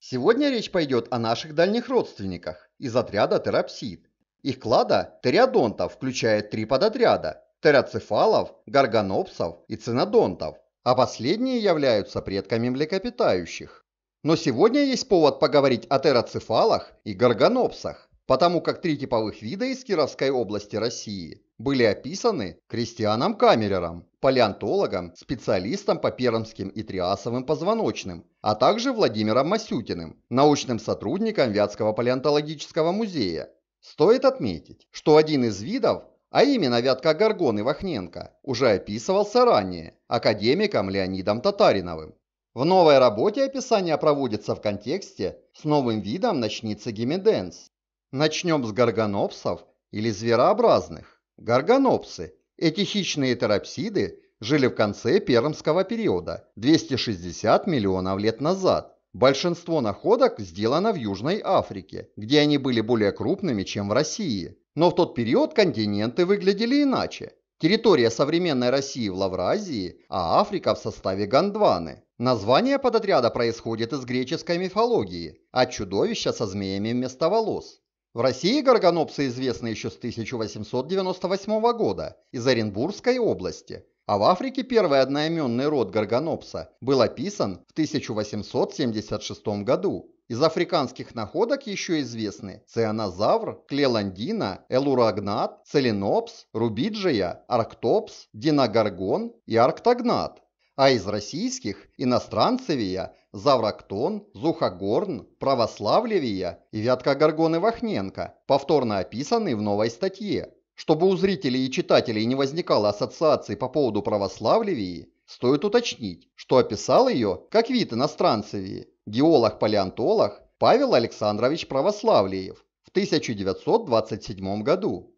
Сегодня речь пойдет о наших дальних родственниках из отряда терапсид. Их клада териодонтов включает три подотряда – терацефалов, горгонопсов и цинодонтов, а последние являются предками млекопитающих. Но сегодня есть повод поговорить о терацефалах и горгонопсах потому как три типовых вида из Кировской области России были описаны Кристианом Камерером, палеонтологом, специалистом по пермским и триасовым позвоночным, а также Владимиром Масютиным, научным сотрудником Вятского палеонтологического музея. Стоит отметить, что один из видов, а именно Вятка Горгон Вахненко, уже описывался ранее академиком Леонидом Татариновым. В новой работе описание проводится в контексте с новым видом ночницы гемиденс, Начнем с горгонопсов или зверообразных. Горгонопсы – эти хищные терапсиды жили в конце Пермского периода, 260 миллионов лет назад. Большинство находок сделано в Южной Африке, где они были более крупными, чем в России. Но в тот период континенты выглядели иначе. Территория современной России в Лавразии, а Африка в составе Гондваны. Название подотряда происходит из греческой мифологии, от чудовища со змеями вместо волос. В России горгонопсы известны еще с 1898 года из Оренбургской области, а в Африке первый одноименный род горгонопса был описан в 1876 году. Из африканских находок еще известны цианозавр, клеландина, элурагнат, целинопс, рубиджия, арктопс, динагаргон и арктогнат. А из российских – иностранцевия, Заврактон, Зухогорн, Православлевия и Вятка Горгоны Вахненко, повторно описаны в новой статье. Чтобы у зрителей и читателей не возникало ассоциаций по поводу православлевии, стоит уточнить, что описал ее как вид иностранцевии геолог-палеонтолог Павел Александрович Православлеев в 1927 году.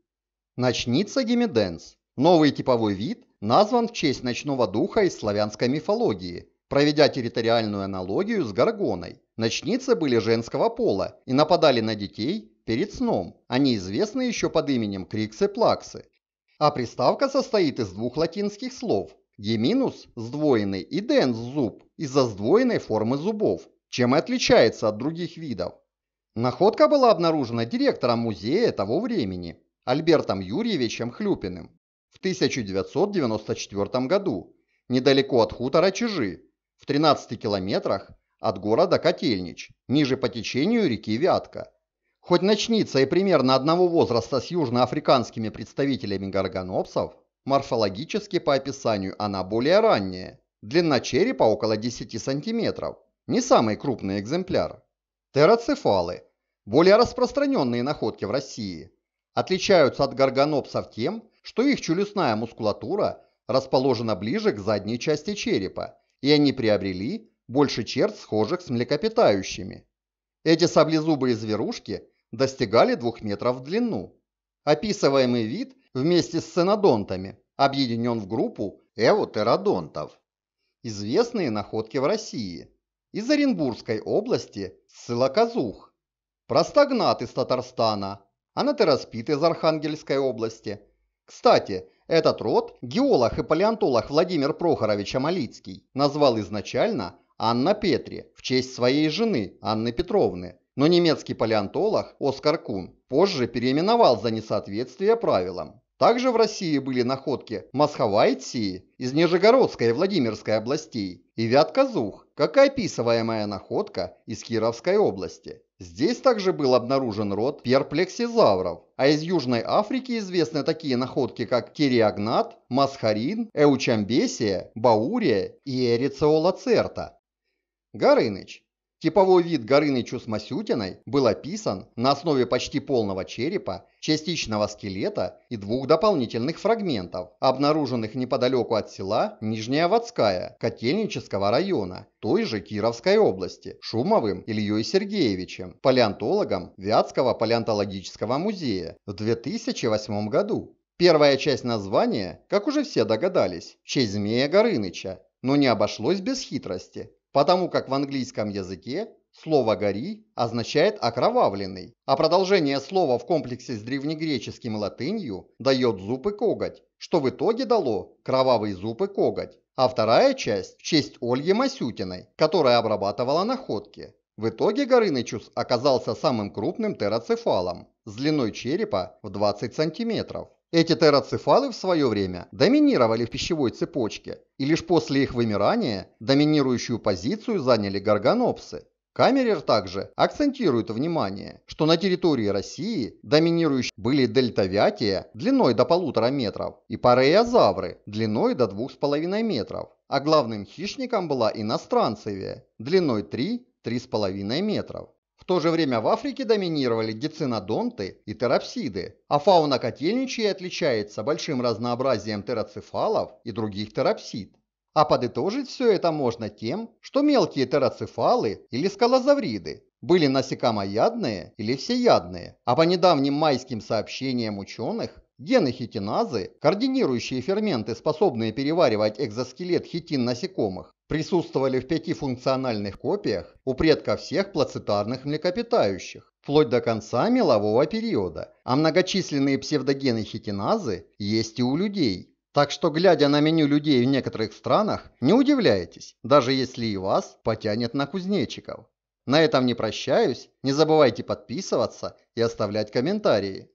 Ночница гемиденс – новый типовой вид, назван в честь ночного духа из славянской мифологии, Проведя территориальную аналогию с Горгоной, ночницы были женского пола и нападали на детей перед сном. Они известны еще под именем Криксы-Плаксы. А приставка состоит из двух латинских слов – геминус – сдвоенный и денс – зуб из-за сдвоенной формы зубов, чем и отличается от других видов. Находка была обнаружена директором музея того времени Альбертом Юрьевичем Хлюпиным в 1994 году недалеко от хутора Чижи, в 13 километрах от города Котельнич, ниже по течению реки Вятка. Хоть ночница и примерно одного возраста с южноафриканскими представителями горгонопсов, морфологически по описанию она более ранняя, длина черепа около 10 сантиметров, не самый крупный экземпляр. Терацефалы – более распространенные находки в России. Отличаются от горгонопсов тем, что их челюстная мускулатура расположена ближе к задней части черепа и они приобрели больше черт, схожих с млекопитающими. Эти саблезубые зверушки достигали двух метров в длину. Описываемый вид вместе с ценодонтами объединен в группу эвотеродонтов. Известные находки в России. Из Оренбургской области Сылоказух. Простогнат из Татарстана. Анатероспит из Архангельской области. Кстати, этот род геолог и палеонтолог Владимир Прохорович Амалицкий назвал изначально Анна Петри в честь своей жены Анны Петровны, но немецкий палеонтолог Оскар Кун позже переименовал за несоответствие правилам. Также в России были находки Масхавайтсии из Нижегородской и Владимирской областей и Вятказух, как и описываемая находка из Кировской области. Здесь также был обнаружен род перплексизавров, а из Южной Африки известны такие находки, как Кириагнат, Масхарин, Эучамбесия, Баурия и Эрициолацерта. Горыныч, Типовой вид горы Нычус-Масютиной был описан на основе почти полного черепа, частичного скелета и двух дополнительных фрагментов, обнаруженных неподалеку от села Нижняя Водская Котельнического района, той же Кировской области, Шумовым Ильей Сергеевичем, палеонтологом Вятского палеонтологического музея в 2008 году. Первая часть названия, как уже все догадались, в честь змея Горыныча, но не обошлось без хитрости потому как в английском языке слово «гори» означает «окровавленный», а продолжение слова в комплексе с древнегреческим латынью дает «зуб и коготь», что в итоге дало «кровавый зуб и коготь», а вторая часть в честь Ольги Масютиной, которая обрабатывала находки. В итоге Горынычус оказался самым крупным терроцефалом с длиной черепа в 20 сантиметров. Эти террацефалы в свое время доминировали в пищевой цепочке, и лишь после их вымирания доминирующую позицию заняли горгонопсы. Камерер также акцентирует внимание, что на территории России доминирующие были дельтавятия длиной до полутора метров и пареозавры длиной до двух с половиной метров, а главным хищником была иностранцевия длиной 3-3,5 метров. В то же время в Африке доминировали децинодонты и терапсиды, а фауна котельничья отличается большим разнообразием терацефалов и других терапсид. А подытожить все это можно тем, что мелкие терацефалы или скалозавриды были насекомоядные или всеядные, а по недавним майским сообщениям ученых Гены хитиназы, координирующие ферменты, способные переваривать экзоскелет хитин насекомых, присутствовали в пяти функциональных копиях у предка всех плацитарных млекопитающих, вплоть до конца мелового периода, а многочисленные псевдогены хитиназы есть и у людей. Так что, глядя на меню людей в некоторых странах, не удивляйтесь, даже если и вас потянет на кузнечиков. На этом не прощаюсь, не забывайте подписываться и оставлять комментарии.